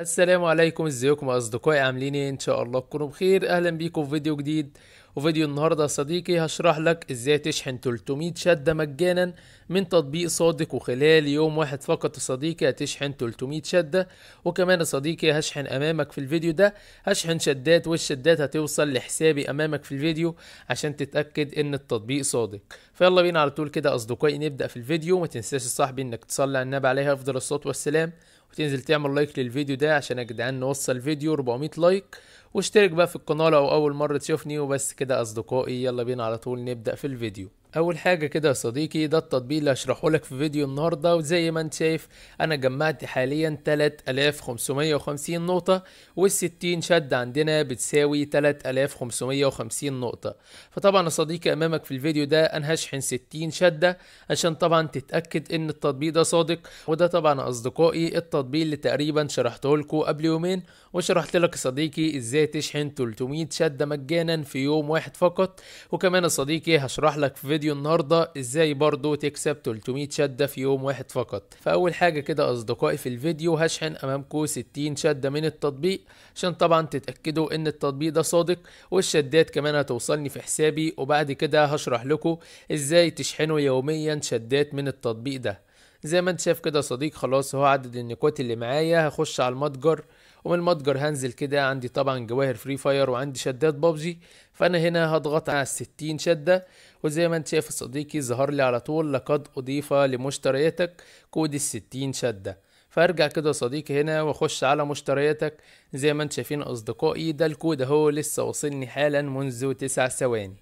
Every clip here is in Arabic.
السلام عليكم ازيكم يا اصدقائي عاملين ايه ان شاء الله تكونوا بخير اهلا بيكم في فيديو جديد وفيديو النهارده يا صديقي هشرح لك ازاي تشحن 300 شده مجانا من تطبيق صادق وخلال يوم واحد فقط يا صديقي هتشحن 300 شده وكمان يا صديقي هشحن امامك في الفيديو ده هشحن شدات والشدات هتوصل لحسابي امامك في الفيديو عشان تتاكد ان التطبيق صادق فيلا بينا على طول كده اصدقائي نبدا في الفيديو ما تنساش يا صاحبي انك تصلي على النبي عليه افضل الصلاه والسلام وتنزل تعمل لايك للفيديو ده عشان يا جدعان نوصل الفيديو 400 لايك واشترك بقى في القناه لو اول مره تشوفني وبس كده اصدقائي يلا بينا على طول نبدا في الفيديو اول حاجه كده يا صديقي ده التطبيق اللي هشرحه لك في فيديو النهارده وزي ما انت شايف انا جمعت حاليا 3550 نقطه وال60 شد عندنا بتساوي 3550 نقطه فطبعا يا صديقي امامك في الفيديو ده انا هشحن 60 شده عشان طبعا تتاكد ان التطبيق ده صادق وده طبعا اصدقائي التطبيق اللي تقريبا شرحته لكم قبل يومين وشرحت لك صديقي ازاي تشحن 300 شدة مجانا في يوم واحد فقط وكمان صديقي هشرح لك في فيديو النهاردة ازاي برضو تكسب 300 شدة في يوم واحد فقط فاول حاجة كده اصدقائي في الفيديو هشحن امامكم 60 شدة من التطبيق عشان طبعا تتأكدوا ان التطبيق ده صادق والشدات كمان هتوصلني في حسابي وبعد كده هشرح لكم ازاي تشحنوا يوميا شدات من التطبيق ده زي ما انت شايف كده صديق خلاص هو عدد النكوت اللي معايا هخش على المتجر ومن المتجر هنزل كده عندي طبعا جواهر فري فاير وعندي شدات بابجي فانا هنا هضغط على الستين شدة وزي ما انت شايف يا صديقي ظهر لي على طول لقد اضيف لمشترياتك كود الستين شدة فارجع كده يا صديقي هنا واخش على مشترياتك زي ما انت شايفين اصدقائي ده الكود اهو لسه واصلني حالا منذ تسع ثواني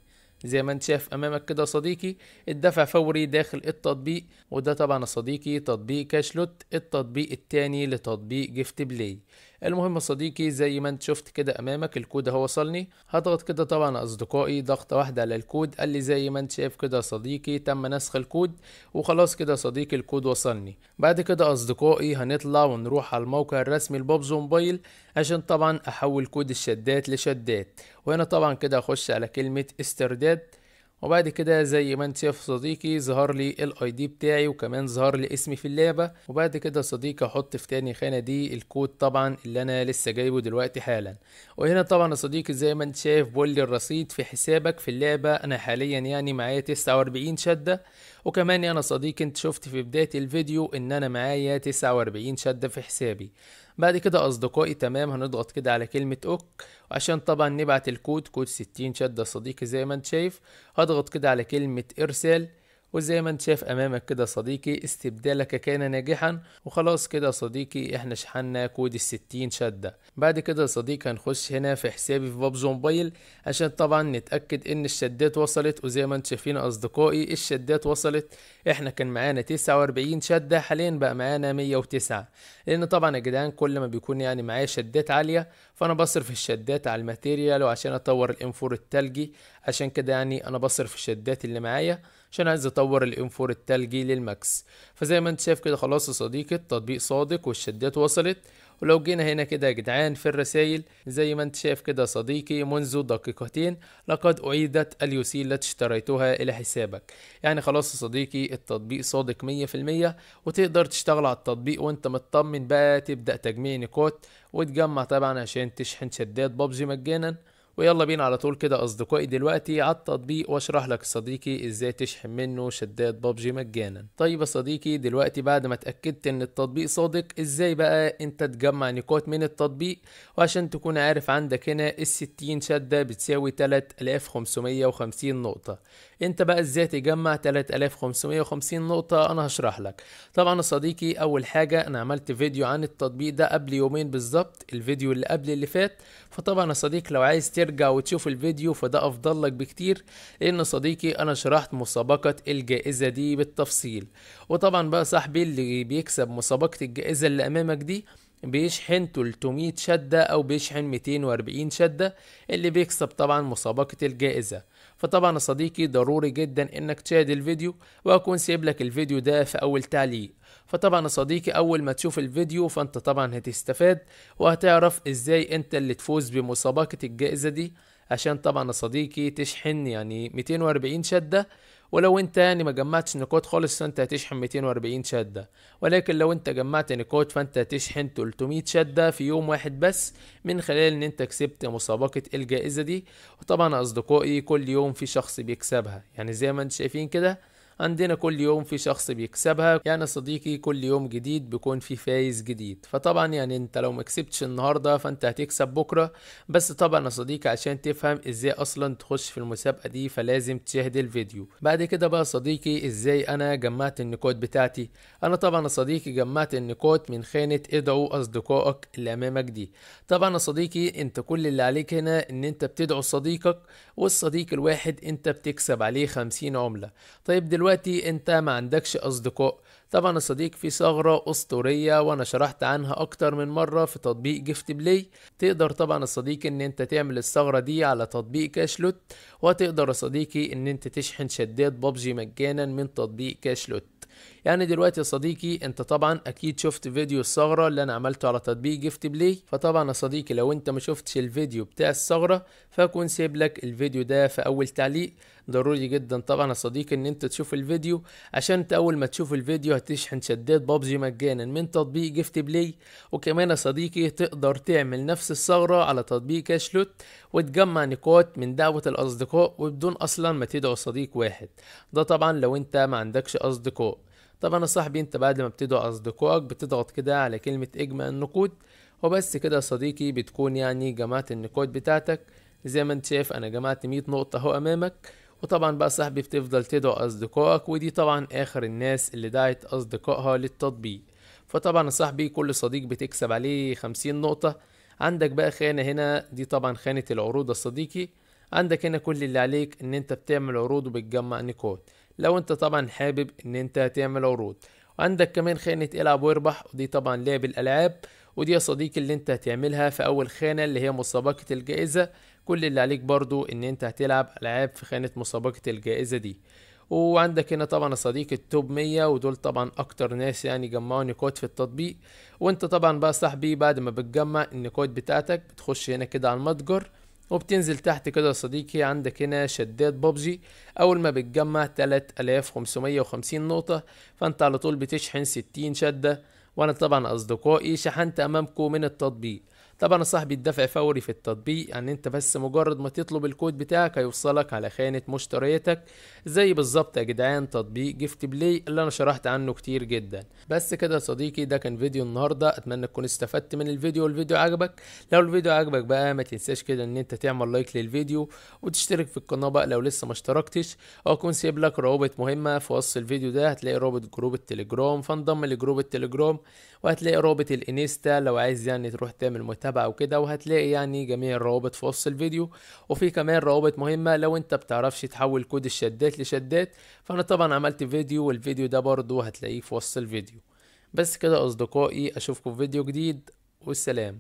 زي ما انت شايف امامك كده صديقي الدفع فوري داخل التطبيق وده طبعا يا صديقي تطبيق كاشلوت التطبيق التاني لتطبيق جيفت بلاي المهم صديقي زي ما انت شفت كده امامك الكود اهو وصلني هضغط كده طبعا اصدقائي ضغطه واحده على الكود قال لي زي ما انت شايف كده صديقي تم نسخ الكود وخلاص كده صديقي الكود وصلني بعد كده اصدقائي هنطلع ونروح على الموقع الرسمي لبابزو موبايل عشان طبعا احول كود الشدات لشدات وهنا طبعا كده اخش على كلمه استرداد وبعد كده زي ما انت شايف صديقي ظهر لي الاي دي بتاعي وكمان ظهر لي اسمي في اللعبه وبعد كده صديقي احط في تاني خانه دي الكود طبعا اللي انا لسه جايبه دلوقتي حالا وهنا طبعا يا صديقي زي ما انت شايف بقول لي الرصيد في حسابك في اللعبه انا حاليا يعني معايا 49 شده وكمان انا صديقي انت شفت في بدايه الفيديو ان انا معايا 49 شده في حسابي بعد كده اصدقائي تمام هنضغط كده على كلمة اوك وعشان طبعا نبعت الكود كود 60 شدة صديقي زي ما انت شايف هضغط كده على كلمة ارسال وزي ما انت شايف امامك كده صديقي استبدالك كان ناجحا وخلاص كده صديقي احنا شحنا كود الستين شدة بعد كده صديقي هنخش هنا في حسابي في بابز موبايل عشان طبعا نتأكد ان الشدات وصلت وزي ما انت شايفين اصدقائي الشدات وصلت احنا كان معانا تسعة واربعين شدة حاليا بقى معانا مية وتسعة لان طبعا يا جدعان كل ما بيكون يعني معايا شدات عالية فانا بصرف الشدات على الماتيريال وعشان اطور الانفور التلجي عشان كده يعني انا بصرف الشدات اللي معايا عشان عايز اطور الانفور التلجي للماكس فزي ما انت شايف كده خلاص يا صديقي التطبيق صادق والشدات وصلت ولو جينا هنا كده يا جدعان في الرسائل زي ما انت شايف كده صديقي منذ دقيقتين لقد أعيدت اليوسيل التي اشتريتها إلى حسابك يعني خلاص يا صديقي التطبيق صادق 100% وتقدر تشتغل على التطبيق وانت مطمن بقى تبدأ تجميع نقاط وتجمع طبعا عشان تشحن شدات بابجي مجانا ويلا بينا على طول كده اصدقائي دلوقتي على التطبيق واشرح لك صديقي ازاي تشحن منه شداد بابجي مجانا طيب يا صديقي دلوقتي بعد ما اتاكدت ان التطبيق صادق ازاي بقى انت تجمع نقاط من التطبيق وعشان تكون عارف عندك هنا ال 60 شده بتساوي 3550 نقطه انت بقى ازاي تجمع 3550 نقطة انا هشرح لك طبعا يا صديقي اول حاجة انا عملت فيديو عن التطبيق ده قبل يومين بالظبط الفيديو اللي قبل اللي فات فطبعا يا صديقي لو عايز ترجع وتشوف الفيديو فده افضل لك بكتير لان صديقي انا شرحت مسابقة الجائزة دي بالتفصيل وطبعا بقى صاحبي اللي بيكسب مسابقة الجائزة اللي امامك دي بيشحن 300 شدة أو بيشحن 240 شدة اللي بيكسب طبعا مسابقة الجائزة فطبعا يا صديقي ضروري جدا انك تشاهد الفيديو واكون سيب لك الفيديو ده في اول تعليق فطبعا يا صديقي اول ما تشوف الفيديو فانت طبعا هتستفاد وهتعرف ازاي انت اللي تفوز بمسابقة الجائزة دي عشان طبعا يا صديقي تشحن يعني 240 شدة ولو انت يعني ما جمعتش نقاط خالص فانت هتشحن 240 شدة ولكن لو انت جمعت نقاط فانت هتشحن 300 شدة في يوم واحد بس من خلال ان انت كسبت مسابقة الجائزة دي وطبعا اصدقائي كل يوم في شخص بيكسبها يعني زي ما انت شايفين كده عندنا كل يوم في شخص بيكسبها يعني صديقي كل يوم جديد بيكون في فايز جديد فطبعا يعني انت لو ما كسبتش النهارده فانت هتكسب بكره بس طبعا يا صديقي عشان تفهم ازاي اصلا تخش في المسابقه دي فلازم تشاهد الفيديو بعد كده بقى صديقي ازاي انا جمعت النقاط بتاعتي انا طبعا يا صديقي جمعت النقاط من خانه ادعو اصدقائك اللي امامك دي طبعا يا صديقي انت كل اللي عليك هنا ان انت بتدعو صديقك والصديق الواحد انت بتكسب عليه خمسين عمله طيب دلوقتي دلوقتي انت ما عندكش اصدقاء طبعا الصديق في ثغرة أسطورية وأنا شرحت عنها أكتر من مرة في تطبيق جيفت بلاي تقدر طبعا يا صديقي إن أنت تعمل الثغرة دي على تطبيق كاشلوت وتقدر يا صديقي إن أنت تشحن شدات بابجي مجانا من تطبيق كاشلوت يعني دلوقتي يا صديقي انت طبعا اكيد شفت فيديو الثغره اللي انا عملته على تطبيق جيفت بلاي فطبعا يا صديقي لو انت ما شفتش الفيديو بتاع الثغره فاكون سيب لك الفيديو ده في اول تعليق ضروري جدا طبعا يا صديقي ان انت تشوف الفيديو عشان انت اول ما تشوف الفيديو هتشحن شدات بابجي مجانا من تطبيق جيفت بلاي وكمان يا صديقي تقدر تعمل نفس الثغره على تطبيق كاشلوت وتجمع نقاط من دعوه الاصدقاء وبدون اصلا ما تدعو صديق واحد ده طبعا لو انت ما عندكش اصدقاء طبعا يا صاحبي انت بعد ما بتدعو اصدقائك بتضغط كده على كلمة اجمع النقود وبس كده يا صديقي بتكون يعني جمعت النقود بتاعتك زي ما انت شايف انا جمعت مية نقطة اهو امامك وطبعا بقى صاحبي بتفضل تدعو اصدقائك ودي طبعا اخر الناس اللي دعت اصدقائها للتطبيق فطبعا يا صاحبي كل صديق بتكسب عليه خمسين نقطة عندك بقى خانة هنا دي طبعا خانة العروض يا صديقي عندك هنا كل اللي عليك ان انت بتعمل عروض وبتجمع نقود لو انت طبعا حابب ان انت تعمل عروض عندك كمان خانة العب واربح ودي طبعا لعب الالعاب ودي يا صديقي اللي انت هتعملها في اول خانة اللي هي مسابقة الجائزة كل اللي عليك برضو ان انت هتلعب العاب في خانة مسابقة الجائزة دي وعندك هنا طبعا يا صديقي التوب 100 ودول طبعا اكتر ناس يعني جمعوا نقاط في التطبيق وانت طبعا بقى صاحبي بعد ما بتجمع النقاط بتاعتك بتخش هنا كده على المتجر وبتنزل تحت كده يا صديقي عندك هنا شدات بابجي اول ما بتجمع 3550 نقطة فانت على طول بتشحن 60 شدة وانا طبعا اصدقائي شحنت امامكم من التطبيق طبعا صاحبي الدفع فوري في التطبيق يعني انت بس مجرد ما تطلب الكود بتاعك هيوصلك على خانة مشترياتك زي بالظبط يا جدعان تطبيق جيفت بلاي اللي انا شرحت عنه كتير جدا بس كده يا صديقي ده كان فيديو النهاردة اتمنى تكون استفدت من الفيديو والفيديو عجبك لو الفيديو عجبك بقى ما تنساش كده ان انت تعمل لايك للفيديو وتشترك في القناة بقى لو لسه ما اشتركتش او اكون سيب لك روابط مهمة في وصف الفيديو ده هتلاقي رابط جروب التليجرام فانضم لجروب التليجرام وهتلاقي رابط الانستا لو عايز يعني تروح تعمل متابعة المتابعة وكده وهتلاقي يعني جميع الروابط في وصف الفيديو وفي كمان روابط مهمة لو انت بتعرفش تحول كود الشدات لشدات فانا طبعا عملت فيديو والفيديو ده برضو هتلاقيه في وصف الفيديو بس كده اصدقائي اشوفكم في فيديو جديد والسلام